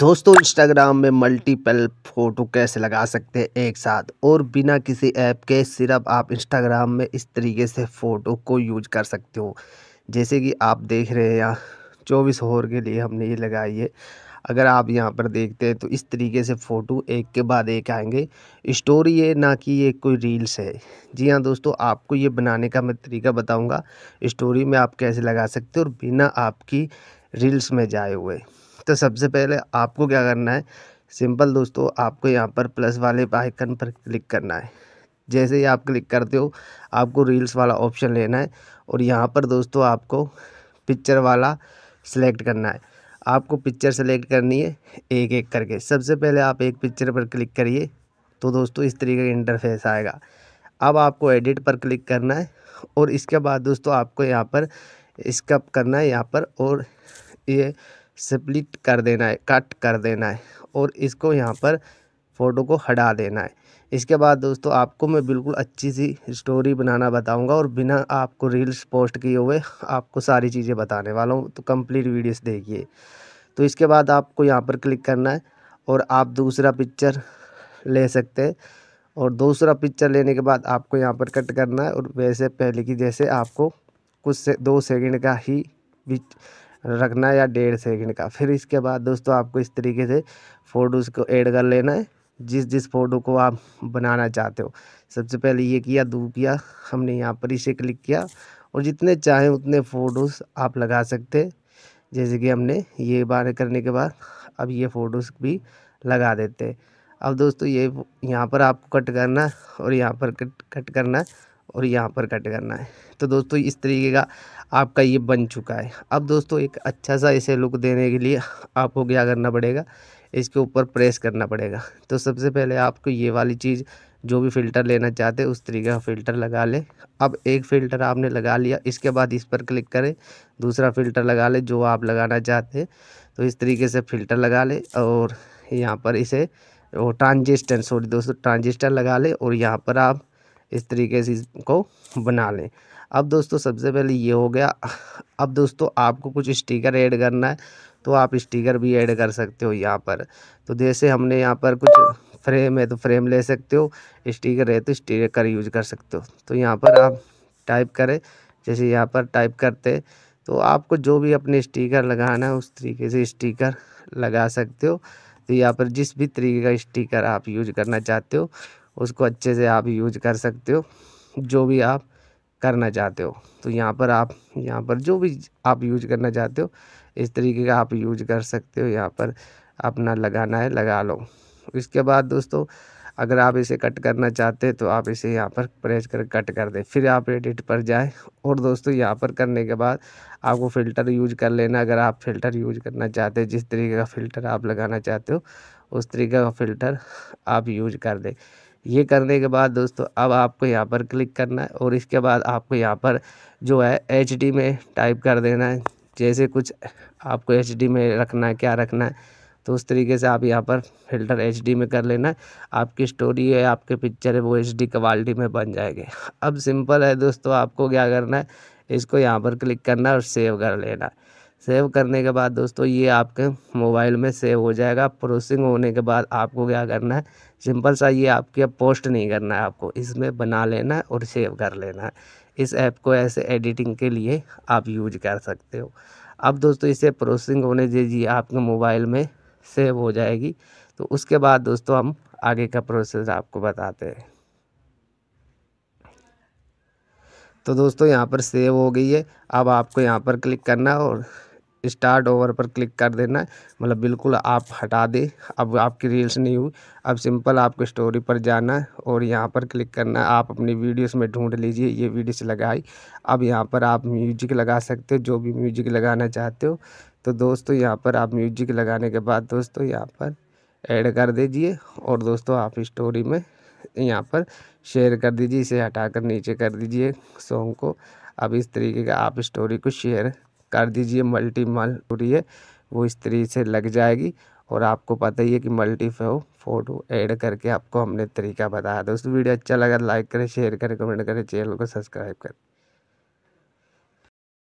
दोस्तों इंस्टाग्राम में multiple photo कैसे लगा सकते हैं एक साथ और बिना किसी ऐप के सिर्फ आप इंस्टाग्राम में इस तरीके से फ़ोटो को यूज कर सकते हो जैसे कि आप देख रहे हैं यहाँ चौबीस होर के लिए हमने ये लगाई है अगर आप यहाँ पर देखते हैं तो इस तरीके से फ़ोटो एक के बाद एक आएंगे स्टोरी है ना कि ये कोई रील्स है जी हाँ दोस्तों आपको ये बनाने का मैं तरीका बताऊँगा स्टोरी में आप कैसे लगा सकते हो और बिना आपकी रील्स में जाए हुए तो सबसे पहले आपको क्या करना है सिंपल दोस्तों आपको यहाँ पर प्लस वाले आइकन पर क्लिक करना है जैसे ही आप क्लिक करते हो आपको रील्स वाला ऑप्शन लेना है और यहाँ पर दोस्तों आपको पिक्चर वाला सिलेक्ट करना है आपको पिक्चर सेलेक्ट करनी है एक एक करके सबसे पहले आप एक पिक्चर पर क्लिक करिए तो दोस्तों इस तरीके का इंटरफेस आएगा अब आपको एडिट पर क्लिक करना है और इसके बाद दोस्तों आपको यहाँ पर स्कप करना है यहाँ पर और ये स्प्लिट कर देना है कट कर देना है और इसको यहाँ पर फ़ोटो को हटा देना है इसके बाद दोस्तों आपको मैं बिल्कुल अच्छी सी स्टोरी बनाना बताऊंगा और बिना आपको रील्स पोस्ट किए हुए आपको सारी चीज़ें बताने वाला हूँ तो कंप्लीट वीडियोस देखिए तो इसके बाद आपको यहाँ पर क्लिक करना है और आप दूसरा पिक्चर ले सकते हैं और दूसरा पिक्चर लेने के बाद आपको यहाँ पर कट करना है और वैसे पहले की जैसे आपको कुछ से दो सेकेंड का ही रखना है या डेढ़ सेकंड का फिर इसके बाद दोस्तों आपको इस तरीके से फ़ोटोज़ को ऐड कर लेना है जिस जिस फ़ोटो को आप बनाना चाहते हो सबसे पहले ये किया दो किया हमने यहाँ पर इसे क्लिक किया और जितने चाहें उतने फ़ोटोज़ आप लगा सकते जैसे कि हमने ये बार करने के बाद अब ये फ़ोटोज़ भी लगा देते अब दोस्तों ये यहाँ पर आपको कट करना और यहाँ पर कट कट करना और यहाँ पर कट करना है तो दोस्तों इस तरीके का आपका ये बन चुका है अब दोस्तों एक अच्छा सा इसे लुक देने के लिए आपको क्या करना पड़ेगा इसके ऊपर प्रेस करना पड़ेगा तो सबसे पहले आपको ये वाली चीज़ जो भी फ़िल्टर लेना चाहते हैं उस तरीके का फ़िल्टर लगा ले अब एक फ़िल्टर आपने लगा लिया इसके बाद इस पर क्लिक करें दूसरा फ़िल्टर लगा ले जो आप लगाना चाहते हैं तो इस तरीके से फ़िल्टर लगा ले और यहाँ पर इसे वो ट्रांजिस्टर सॉरी दोस्तों ट्रांजिस्टर लगा ले और यहाँ पर आप इस तरीके से इसको बना लें अब दोस्तों सबसे पहले ये हो गया अब दोस्तों आपको कुछ स्टिकर ऐड करना है तो आप स्टिकर भी ऐड कर सकते हो यहाँ पर तो जैसे हमने यहाँ पर कुछ फ्रेम है तो फ्रेम ले सकते हो स्टिकर है तो स्टिकर यूज कर सकते हो तो यहाँ पर आप टाइप करें जैसे यहाँ पर टाइप करते तो आपको जो भी अपने स्टिकर लगाना है उस तरीके से स्टिकर लगा सकते हो तो यहाँ पर जिस भी तरीके का स्टिकर आप यूज करना चाहते हो उसको अच्छे से आप यूज कर सकते हो जो भी आप करना चाहते हो तो यहाँ पर आप यहाँ पर जो भी आप यूज करना चाहते हो इस तरीके का आप यूज कर सकते हो यहाँ पर अपना लगाना है लगा लो इसके बाद दोस्तों अगर आप इसे कट करना चाहते हैं तो आप इसे यहाँ पर प्रेस कर कट कर दें फिर आप एडिट पर जाएं और दोस्तों यहाँ पर करने के बाद आपको फ़िल्टर यूज कर लेना अगर आप फ़िल्टर यूज करना चाहते हैं जिस तरीके का फ़िल्टर आप लगाना चाहते हो उस तरीके का फ़िल्टर आप यूज कर दें ये करने के बाद दोस्तों अब आपको यहाँ पर क्लिक करना है और इसके बाद आपको यहाँ पर जो है एच में टाइप कर देना है जैसे कुछ आपको एच में रखना है क्या रखना है तो उस तरीके से आप यहाँ पर फिल्टर एच में कर लेना है आपकी स्टोरी है आपके पिक्चर है वो एच डी क्वालिटी में बन जाएगी अब सिंपल है दोस्तों आपको क्या करना है इसको यहाँ पर क्लिक करना है और सेव कर लेना है सेव करने के बाद दोस्तों ये आपके मोबाइल में सेव हो जाएगा प्रोसेसिंग होने के बाद आपको क्या करना है सिंपल सा ये आपके अब पोस्ट नहीं करना है आपको इसमें बना लेना है और सेव कर लेना है इस ऐप को ऐसे एडिटिंग के लिए आप यूज कर सकते हो अब दोस्तों इसे प्रोसेसिंग होने दीजिए आपके मोबाइल में सेव हो जाएगी तो उसके बाद दोस्तों हम आगे का प्रोसेस आपको बताते हैं तो दोस्तों यहाँ पर सेव हो गई है अब आपको यहाँ पर क्लिक करना और स्टार्ट ओवर पर क्लिक कर देना मतलब बिल्कुल आप हटा दें अब आपकी रील्स नहीं हुई अब सिंपल आपको स्टोरी पर जाना और यहाँ पर क्लिक करना आप अपनी वीडियोस में ढूंढ लीजिए ये वीडियोस लगाई अब यहाँ पर आप म्यूजिक लगा सकते हो जो भी म्यूजिक लगाना चाहते हो तो दोस्तों यहाँ पर आप म्यूजिक लगाने के बाद दोस्तों यहाँ पर एड कर दीजिए और दोस्तों आप स्टोरी में यहाँ पर शेयर कर दीजिए इसे हटाकर नीचे कर दीजिए सॉन्ग को अब इस तरीके का आप स्टोरी को शेयर कर दीजिए मल्टी मल है वो इस तरीके से लग जाएगी और आपको पता ही है कि मल्टी फो फोटो ऐड करके आपको हमने तरीका बताया दोस्तों वीडियो अच्छा लगा लाइक तो करें शेयर करें कमेंट करें चैनल को सब्सक्राइब करें